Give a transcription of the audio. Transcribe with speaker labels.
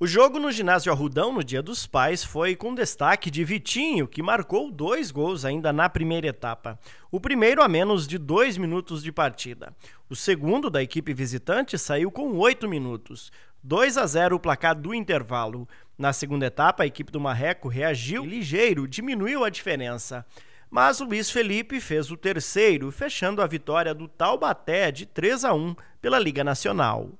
Speaker 1: O jogo no ginásio Arrudão no Dia dos Pais foi com destaque de Vitinho, que marcou dois gols ainda na primeira etapa. O primeiro a menos de dois minutos de partida. O segundo da equipe visitante saiu com oito minutos. 2 a 0 o placar do intervalo. Na segunda etapa, a equipe do Marreco reagiu e ligeiro, diminuiu a diferença. Mas o Luiz Felipe fez o terceiro, fechando a vitória do Taubaté de 3 a 1 pela Liga Nacional.